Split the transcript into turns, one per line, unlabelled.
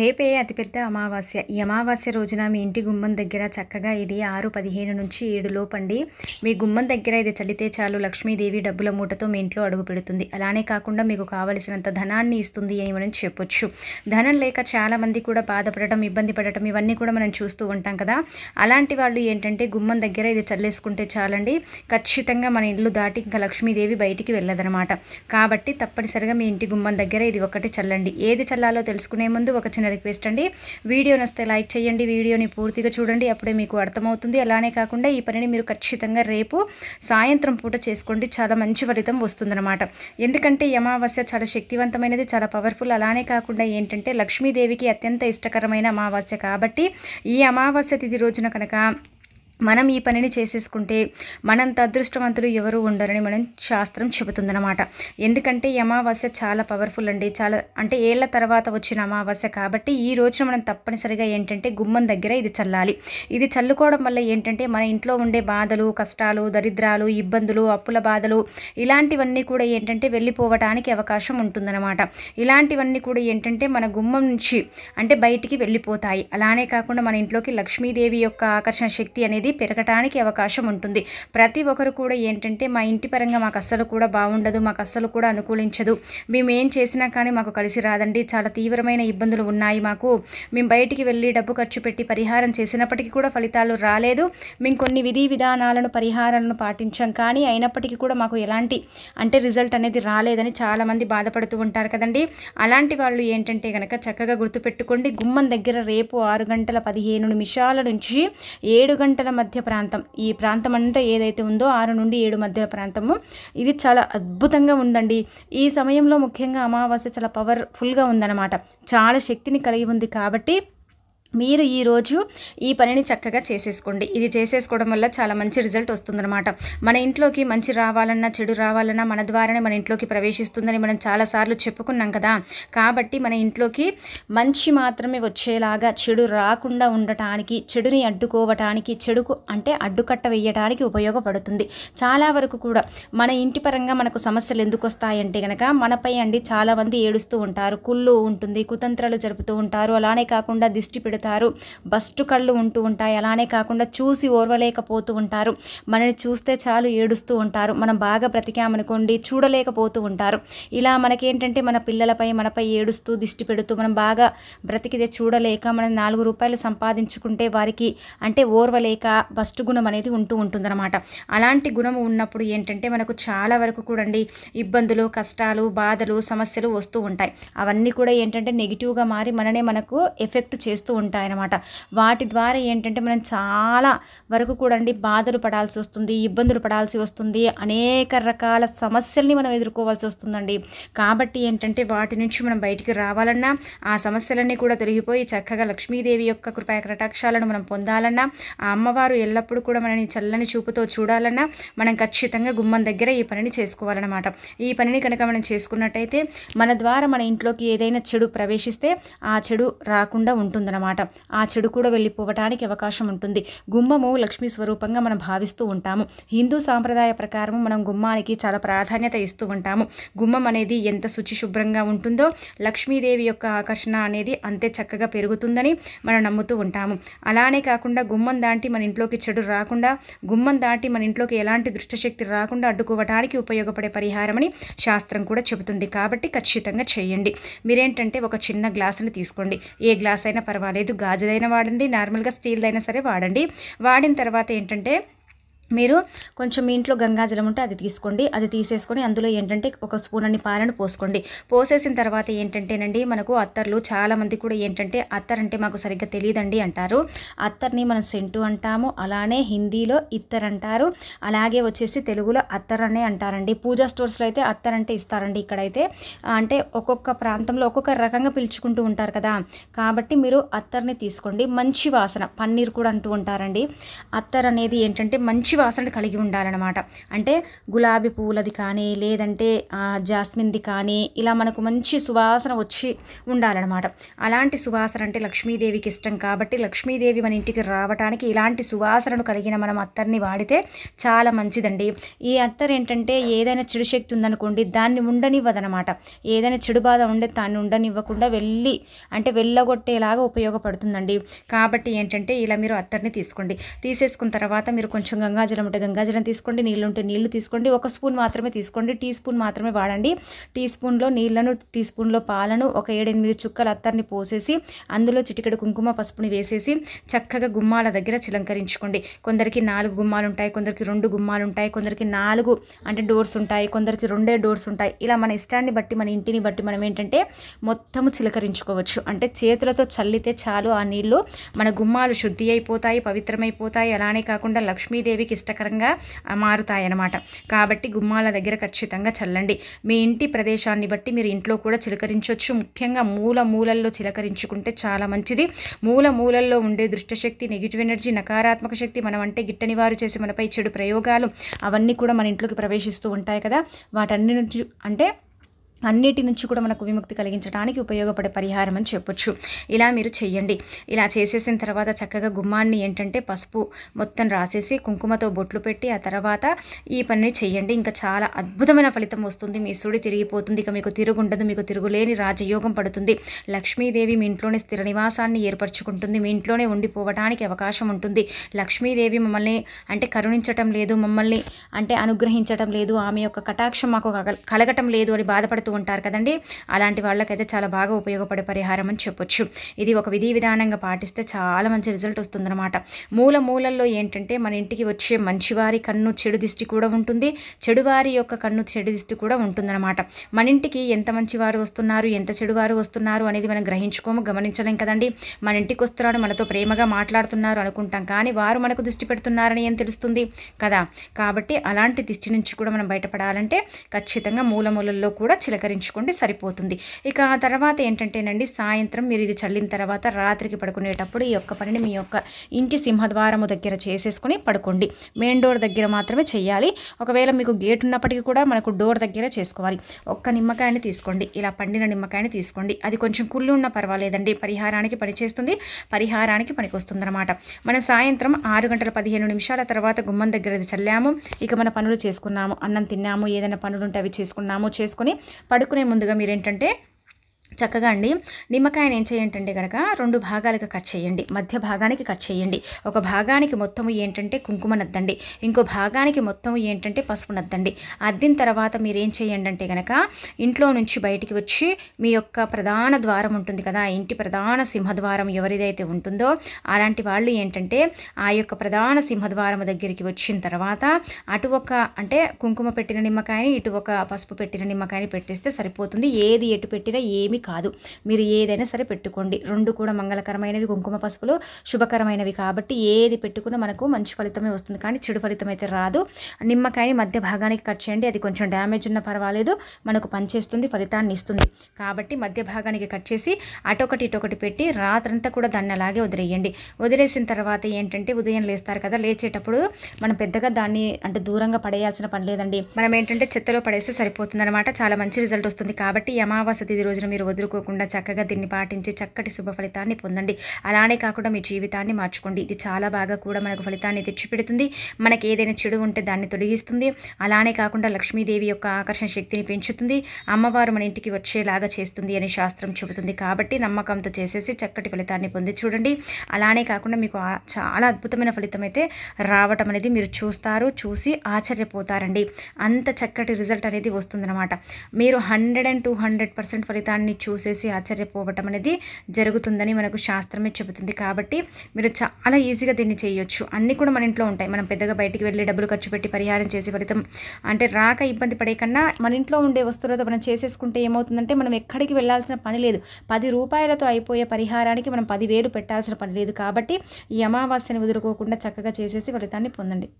రేపే అతిపెద్ద అమావాస్య ఈ అమావాస్య రోజున మీ ఇంటి గుమ్మం దగ్గర చక్కగా ఇది ఆరు పదిహేను నుంచి ఏడు లోపండి మీ గుమ్మం దగ్గర ఇది చల్లితే చాలు లక్ష్మీదేవి డబ్బుల మూటతో మీ ఇంట్లో అడుగు పెడుతుంది అలానే కాకుండా మీకు కావలసినంత ధనాన్ని ఇస్తుంది అని మనం చెప్పొచ్చు ధనం లేక చాలామంది కూడా బాధపడటం ఇబ్బంది పడటం ఇవన్నీ కూడా మనం చూస్తూ ఉంటాం కదా అలాంటి వాళ్ళు ఏంటంటే గుమ్మం దగ్గర ఇది చల్లేసుకుంటే చాలండి ఖచ్చితంగా మన ఇల్లు దాటి ఇంకా లక్ష్మీదేవి బయటికి వెళ్ళదనమాట కాబట్టి తప్పనిసరిగా మీ ఇంటి గుమ్మం దగ్గర ఇది ఒకటి చల్లండి ఏది చల్లాలో తెలుసుకునే ముందు ఒక చిన్న చిన్న రిక్వెస్ట్ అండి వీడియో నస్తే లైక్ చేయండి వీడియోని పూర్తిగా చూడండి అప్పుడే మీకు అర్థమవుతుంది అలానే కాకుండా ఈ పనిని మీరు ఖచ్చితంగా రేపు సాయంత్రం పూట చేసుకోండి చాలా మంచి ఫలితం వస్తుందన్నమాట ఎందుకంటే ఈ అమావాస్య చాలా శక్తివంతమైనది చాలా పవర్ఫుల్ అలానే కాకుండా ఏంటంటే లక్ష్మీదేవికి అత్యంత ఇష్టకరమైన అమావాస్య కాబట్టి ఈ అమావాస్య తిథి రోజున కనుక మనం ఈ పనిని చేసేసుకుంటే మనంత అదృష్టవంతులు ఎవరు ఉండరని మనం శాస్త్రం చెబుతుందనమాట ఎందుకంటే ఈ అమావాస్య చాలా పవర్ఫుల్ అండి చాలా అంటే ఏళ్ల తర్వాత వచ్చిన అమావాస్య కాబట్టి ఈ రోజున మనం తప్పనిసరిగా ఏంటంటే గుమ్మం దగ్గర ఇది చల్లాలి ఇది చల్లుకోవడం వల్ల ఏంటంటే మన ఇంట్లో ఉండే బాధలు కష్టాలు దరిద్రాలు ఇబ్బందులు అప్పుల బాధలు ఇలాంటివన్నీ కూడా ఏంటంటే వెళ్ళిపోవటానికి అవకాశం ఉంటుందన్నమాట ఇలాంటివన్నీ కూడా ఏంటంటే మన గుమ్మం నుంచి అంటే బయటికి వెళ్ళిపోతాయి అలానే కాకుండా మన ఇంట్లోకి లక్ష్మీదేవి యొక్క ఆకర్షణ శక్తి అనేది పెరగటానికి అవకాశం ఉంటుంది ప్రతి ఒక్కరు కూడా ఏంటంటే మా ఇంటి పరంగా మాకు అస్సలు కూడా బాగుండదు మాకు అస్సలు కూడా అనుకూలించదు మేము ఏం చేసినా కానీ మాకు కలిసి రాదండి చాలా తీవ్రమైన ఇబ్బందులు ఉన్నాయి మాకు మేము బయటికి వెళ్ళి డబ్బు ఖర్చు పెట్టి పరిహారం చేసినప్పటికీ కూడా ఫలితాలు రాలేదు మేము కొన్ని విధి విధానాలను పరిహారాలను పాటించాం కానీ అయినప్పటికీ కూడా మాకు ఎలాంటి అంటే రిజల్ట్ అనేది రాలేదని చాలామంది బాధపడుతూ ఉంటారు కదండి అలాంటి వాళ్ళు ఏంటంటే కనుక చక్కగా గుర్తుపెట్టుకోండి గుమ్మం దగ్గర రేపు ఆరు గంటల పదిహేను నిమిషాల నుంచి ఏడు గంటల మధ్య ప్రాంతం ఈ ప్రాంతం అంతా ఏదైతే ఉందో ఆరు నుండి ఏడు మధ్య ప్రాంతము ఇది చాలా అద్భుతంగా ఉందండి ఈ సమయంలో ముఖ్యంగా అమావాస్య చాలా పవర్ఫుల్గా ఉందన్నమాట చాలా శక్తిని కలిగి ఉంది కాబట్టి మీరు ఈరోజు ఈ పనిని చక్కగా చేసేసుకోండి ఇది చేసేసుకోవడం వల్ల చాలా మంచి రిజల్ట్ వస్తుందన్నమాట మన ఇంట్లోకి మంచి రావాలన్నా చెడు రావాలన్నా మన ద్వారానే మన ఇంట్లోకి ప్రవేశిస్తుందని మనం చాలాసార్లు చెప్పుకున్నాం కదా కాబట్టి మన ఇంట్లోకి మంచి మాత్రమే వచ్చేలాగా చెడు రాకుండా ఉండటానికి చెడుని అడ్డుకోవటానికి చెడుకు అంటే అడ్డుకట్ట వేయటానికి ఉపయోగపడుతుంది చాలా వరకు కూడా మన ఇంటి పరంగా మనకు సమస్యలు ఎందుకు వస్తాయంటే కనుక మనపై అండి చాలామంది ఏడుస్తూ ఉంటారు కుళ్ళు ఉంటుంది కుతంత్రాలు జరుపుతూ ఉంటారు అలానే కాకుండా దిష్టి పెడుతూ పెడతారు బస్టు కళ్ళు ఉంటూ ఉంటాయి అలానే కాకుండా చూసి ఓర్వలేకపోతూ ఉంటారు మనని చూస్తే చాలు ఏడుస్తూ ఉంటారు మనం బాగా బ్రతికామనుకోండి చూడలేకపోతూ ఉంటారు ఇలా మనకేంటంటే మన పిల్లలపై మనపై ఏడుస్తూ దిష్టి పెడుతూ మనం బాగా బ్రతికితే చూడలేక మనం నాలుగు రూపాయలు సంపాదించుకుంటే వారికి అంటే ఓర్వలేక బస్టు గుణం అనేది ఉంటూ ఉంటుందన్నమాట అలాంటి గుణం ఉన్నప్పుడు ఏంటంటే మనకు చాలా వరకు కూడండి ఇబ్బందులు కష్టాలు బాధలు సమస్యలు వస్తూ ఉంటాయి అవన్నీ కూడా ఏంటంటే నెగిటివ్గా మారి మననే మనకు ఎఫెక్ట్ చేస్తూ ఉంటాయి ఉంటాయన్నమాట వాటి ద్వారా ఏంటంటే మనం చాలా వరకు కూడా అండి బాధలు పడాల్సి వస్తుంది ఇబ్బందులు పడాల్సి వస్తుంది అనేక రకాల సమస్యల్ని మనం ఎదుర్కోవాల్సి వస్తుందండి కాబట్టి ఏంటంటే వాటి నుంచి మనం బయటికి రావాలన్నా ఆ సమస్యలన్నీ కూడా తొలగిపోయి చక్కగా లక్ష్మీదేవి యొక్క కృపా కటాక్షాలను మనం పొందాలన్నా ఆ అమ్మవారు ఎల్లప్పుడూ కూడా మనని చల్లని చూపుతో చూడాలన్నా మనం ఖచ్చితంగా గుమ్మం దగ్గర ఈ పనిని చేసుకోవాలన్నమాట ఈ పనిని కనుక మనం చేసుకున్నట్టయితే మన ద్వారా మన ఇంట్లోకి ఏదైనా చెడు ప్రవేశిస్తే ఆ చెడు రాకుండా ఉంటుందన్నమాట అనమాట ఆ చెడు కూడా వెళ్ళిపోవటానికి అవకాశం ఉంటుంది గుమ్మము లక్ష్మీ స్వరూపంగా మనం భావిస్తూ ఉంటాము హిందూ సాంప్రదాయ ప్రకారం మనం గుమ్మానికి చాలా ప్రాధాన్యత ఇస్తూ ఉంటాము గుమ్మం అనేది ఎంత శుచి శుభ్రంగా ఉంటుందో లక్ష్మీదేవి యొక్క ఆకర్షణ అనేది అంతే చక్కగా పెరుగుతుందని మనం నమ్ముతూ ఉంటాము అలానే కాకుండా గుమ్మం దాటి మన ఇంట్లోకి చెడు రాకుండా గుమ్మం దాటి మన ఇంట్లోకి ఎలాంటి దుష్టశక్తి రాకుండా అడ్డుకోవటానికి ఉపయోగపడే పరిహారం శాస్త్రం కూడా చెబుతుంది కాబట్టి ఖచ్చితంగా చేయండి మీరేంటంటే ఒక చిన్న గ్లాసుని తీసుకోండి ఏ గ్లాస్ అయినా పర్వాలేదు లేదు గాజుదైనా వాడండి నార్మల్గా స్టీల్దైనా సరే వాడండి వాడిన తర్వాత ఏంటంటే మీరు కొంచెం మీ ఇంట్లో గంగాజలం ఉంటే అది తీసుకోండి అది తీసేసుకొని అందులో ఏంటంటే ఒక స్పూన్ అన్ని పాలను పోసుకోండి పోసేసిన తర్వాత ఏంటంటేనండి మనకు అత్తర్లు చాలామంది కూడా ఏంటంటే అత్తర్ అంటే మాకు సరిగ్గా తెలియదండి అంటారు అత్తర్ని మనం సెంటు అంటాము అలానే హిందీలో ఇత్తర్ అంటారు అలాగే వచ్చేసి తెలుగులో అత్తర్ అనే అంటారండి పూజా స్టోర్స్లో అయితే అత్తర్ అంటే ఇస్తారండి ఇక్కడైతే అంటే ఒక్కొక్క ప్రాంతంలో ఒక్కొక్క రకంగా పిలుచుకుంటూ ఉంటారు కదా కాబట్టి మీరు అత్తర్ని తీసుకోండి మంచి వాసన పన్నీర్ కూడా అంటూ ఉంటారండి అత్తర్ అనేది ఏంటంటే మంచి వాసన కలిగి ఉండాలన్నమాట అంటే గులాబీ పూలది కానీ లేదంటే జాస్మిన్ది కానీ ఇలా మనకు మంచి సువాసన వచ్చి ఉండాలన్నమాట అలాంటి సువాసన అంటే లక్ష్మీదేవికి ఇష్టం కాబట్టి లక్ష్మీదేవి మన ఇంటికి రావడానికి ఇలాంటి సువాసనను కలిగిన మనం అత్తర్ని వాడితే చాలా మంచిదండి ఈ అత్తర్ ఏంటంటే ఏదైనా చెడు శక్తి ఉందనుకోండి దాన్ని ఉండనివ్వదనమాట ఏదైనా చెడు బాధ ఉండే దాన్ని ఉండనివ్వకుండా వెళ్ళి అంటే వెళ్ళగొట్టేలాగా ఉపయోగపడుతుందండి కాబట్టి ఏంటంటే ఇలా మీరు అత్తర్ని తీసుకోండి తీసేసుకున్న తర్వాత మీరు కొంచెం గంగా గంగాజలం ఉంటే గంగాజలం తీసుకోండి నీళ్ళు ఉంటే నీళ్లు తీసుకోండి ఒక స్పూన్ మాత్రమే తీసుకోండి టీ స్పూన్ మాత్రమే వాడండి టీ స్పూన్లో నీళ్లను టీ స్పూన్లో పాలను ఒక ఏడెనిమిది చుక్కల అత్తర్ని పోసేసి అందులో చిటికెడు కుంకుమ పసుపుని వేసేసి చక్కగా గుమ్మాల దగ్గర చిలంకరించుకోండి కొందరికి నాలుగు గుమ్మాలు ఉంటాయి కొందరికి రెండు గుమ్మాలు ఉంటాయి కొందరికి నాలుగు అంటే డోర్స్ ఉంటాయి కొందరికి రెండే డోర్స్ ఉంటాయి ఇలా మన ఇష్టాన్ని బట్టి మన ఇంటిని బట్టి మనం ఏంటంటే మొత్తము చిలకరించుకోవచ్చు అంటే చేతులతో చల్లితే చాలు ఆ నీళ్లు మన గుమ్మాలు శుద్ధి అయిపోతాయి పవిత్రమైపోతాయి అలానే కాకుండా లక్ష్మీదేవికి ఇష్టకరంగా మారుతాయన్నమాట కాబట్టి గుమ్మాల దగ్గర ఖచ్చితంగా చల్లండి మీ ఇంటి ప్రదేశాన్ని బట్టి మీరు ఇంట్లో కూడా చిలకరించవచ్చు ముఖ్యంగా మూల మూలల్లో చిలకరించుకుంటే చాలా మంచిది మూల మూలల్లో ఉండే దృష్టశక్తి నెగిటివ్ ఎనర్జీ నకారాత్మక శక్తి మనం అంటే గిట్టని వారు చేసి మనపై చెడు ప్రయోగాలు అవన్నీ కూడా మన ఇంట్లోకి ప్రవేశిస్తూ ఉంటాయి కదా వాటన్ని నుంచి అంటే అన్నిటి నుంచి కూడా మనకు విముక్తి కలిగించడానికి ఉపయోగపడే పరిహారం అని చెప్పొచ్చు ఇలా మీరు చెయ్యండి ఇలా చేసేసిన తర్వాత చక్కగా గుమ్మాన్ని ఏంటంటే పసుపు మొత్తం రాసేసి కుంకుమతో బొట్లు పెట్టి ఆ తర్వాత ఈ పనిని చెయ్యండి ఇంకా చాలా అద్భుతమైన ఫలితం వస్తుంది మీ సుడి తిరిగిపోతుంది ఇక మీకు తిరుగుండదు మీకు తిరుగులేని రాజయోగం పడుతుంది లక్ష్మీదేవి మీ ఇంట్లోనే స్థిర నివాసాన్ని ఏర్పరచుకుంటుంది మీ ఇంట్లోనే ఉండిపోవడానికి అవకాశం ఉంటుంది లక్ష్మీదేవి మమ్మల్ని అంటే కరుణించటం లేదు మమ్మల్ని అంటే అనుగ్రహించటం లేదు ఆమె యొక్క కటాక్షం మాకు కలగటం లేదు అని బాధపడుతూ ఉంటారు కదండి అలాంటి వాళ్ళకైతే చాలా బాగా ఉపయోగపడే పరిహారం అని చెప్పొచ్చు ఇది ఒక విధి విధానంగా పాటిస్తే చాలా మంచి రిజల్ట్ వస్తుందన్నమాట మూల మూలల్లో ఏంటంటే మన ఇంటికి వచ్చే మంచివారి కన్ను చెడు దిష్టి కూడా ఉంటుంది చెడువారి యొక్క కన్ను చెడు దిష్టి కూడా ఉంటుందన్నమాట మన ఇంటికి ఎంత మంచివారు వస్తున్నారు ఎంత చెడువారు వస్తున్నారు అనేది మనం గ్రహించుకోము గమనించలేం కదండి మన ఇంటికి వస్తున్నారు మనతో ప్రేమగా మాట్లాడుతున్నారు అనుకుంటాం కానీ వారు మనకు దృష్టి పెడుతున్నారని ఏం తెలుస్తుంది కదా కాబట్టి అలాంటి దిష్టి నుంచి కూడా మనం బయటపడాలంటే ఖచ్చితంగా మూల మూలల్లో కూడా చిలక సేకరించుకుంటే సరిపోతుంది ఇక ఆ తర్వాత ఏంటంటేనండి సాయంత్రం మీరు ఇది చల్లిన తర్వాత రాత్రికి పడుకునేటప్పుడు ఈ యొక్క పనిని మీ యొక్క ఇంటి సింహద్వారము దగ్గర చేసేసుకుని పడుకోండి మెయిన్ డోర్ దగ్గర మాత్రమే చేయాలి ఒకవేళ మీకు గేట్ ఉన్నప్పటికీ కూడా మనకు డోర్ దగ్గర చేసుకోవాలి ఒక్క నిమ్మకాయని తీసుకోండి ఇలా పండిన నిమ్మకాయని తీసుకోండి అది కొంచెం కుళ్ళు ఉన్న పర్వాలేదండి పరిహారానికి పనిచేస్తుంది పరిహారానికి అనమాట మనం సాయంత్రం ఆరు గంటల పదిహేను నిమిషాల తర్వాత గుమ్మం దగ్గర చల్లాము ఇక మన పనులు చేసుకున్నాము అన్నం తిన్నాము ఏదైనా పనులు ఉంటే అవి చేసుకున్నాము చేసుకుని పడుకునే ముందుగా మీరేంటంటే చక్కగా అండి నిమ్మకాయని ఏం చేయండి కనుక రెండు భాగాలుగా కట్ చేయండి మధ్య భాగానికి కట్ చేయండి ఒక భాగానికి మొత్తము ఏంటంటే కుంకుమ నద్దండి ఇంకో భాగానికి మొత్తము ఏంటంటే పసుపు నద్దండి అద్దిన తర్వాత మీరు ఏం చేయండి అంటే కనుక ఇంట్లో నుంచి బయటికి వచ్చి మీ యొక్క ప్రధాన ద్వారం ఉంటుంది కదా ఇంటి ప్రధాన సింహద్వారం ఎవరిదైతే ఉంటుందో అలాంటి వాళ్ళు ఏంటంటే ఆ యొక్క ప్రధాన సింహద్వారం దగ్గరికి వచ్చిన తర్వాత అటు ఒక అంటే కుంకుమ పెట్టిన నిమ్మకాయని ఇటు ఒక పసుపు పెట్టిన నిమ్మకాయని పెట్టేస్తే సరిపోతుంది ఏది ఎటు పెట్టినా ఏమి కాదు మీరు ఏదైనా సరే పెట్టుకోండి రెండు కూడా మంగళకరమైనవి కుంకుమ పసుపులు శుభకరమైనవి కాబట్టి ఏది పెట్టుకున్నా మనకు మంచి ఫలితమే వస్తుంది కానీ చెడు ఫలితం అయితే రాదు నిమ్మకాయని మధ్య భాగానికి కట్ చేయండి అది కొంచెం డ్యామేజ్ ఉన్నా పర్వాలేదు మనకు పనిచేస్తుంది ఫలితాన్ని ఇస్తుంది కాబట్టి మధ్య భాగానికి కట్ చేసి అటొకటి ఇటొకటి పెట్టి రాత్రంతా కూడా దాన్ని అలాగే వదిలేయండి వదిలేసిన తర్వాత ఏంటంటే ఉదయం లేస్తారు కదా లేచేటప్పుడు మనం పెద్దగా దాన్ని అంటే దూరంగా పడేయాల్సిన పని లేదండి మనం ఏంటంటే చెత్తలో పడేస్తే సరిపోతుంది అనమాట చాలా మంచి రిజల్ట్ వస్తుంది కాబట్టి అమావాస తేదీ రోజున మీరు వదులుకోకుండా చక్కగా దీన్ని పాటించి చక్కటి శుభ ఫలితాన్ని పొందండి అలానే కాకుండా మీ జీవితాన్ని మార్చుకోండి ఇది చాలా బాగా కూడా మనకు ఫలితాన్ని తెచ్చిపెడుతుంది మనకి ఏదైనా చెడు ఉంటే దాన్ని తొలగిస్తుంది అలానే కాకుండా లక్ష్మీదేవి యొక్క ఆకర్షణ శక్తిని పెంచుతుంది అమ్మవారు మన ఇంటికి వచ్చేలాగా చేస్తుంది అని శాస్త్రం చెబుతుంది కాబట్టి నమ్మకంతో చేసేసి చక్కటి ఫలితాన్ని పొంది చూడండి అలానే కాకుండా మీకు చాలా అద్భుతమైన ఫలితం అయితే రావటం అనేది మీరు చూస్తారు చూసి ఆశ్చర్యపోతారండి అంత చక్కటి రిజల్ట్ అనేది వస్తుందన్నమాట మీరు hundred and two hundred percent ఫలితాన్ని చూసేసి ఆశ్చర్యపోవటం అనేది జరుగుతుందని మనకు శాస్త్రమే చెబుతుంది కాబట్టి మీరు చాలా ఈజీగా దీన్ని చేయొచ్చు అన్నీ కూడా మన ఇంట్లో ఉంటాయి మనం పెద్దగా బయటికి వెళ్ళి డబ్బులు ఖర్చు పెట్టి పరిహారం చేసి ఫలితం అంటే రాక ఇబ్బంది పడే మన ఇంట్లో ఉండే వస్తువులతో మనం చేసేసుకుంటే ఏమవుతుందంటే మనం ఎక్కడికి వెళ్ళాల్సిన పని లేదు పది రూపాయలతో అయిపోయే పరిహారానికి మనం పదివేలు పెట్టాల్సిన పని లేదు కాబట్టి ఈ అమావాస్యని వదులుకోకుండా చక్కగా చేసేసి ఫలితాన్ని పొందండి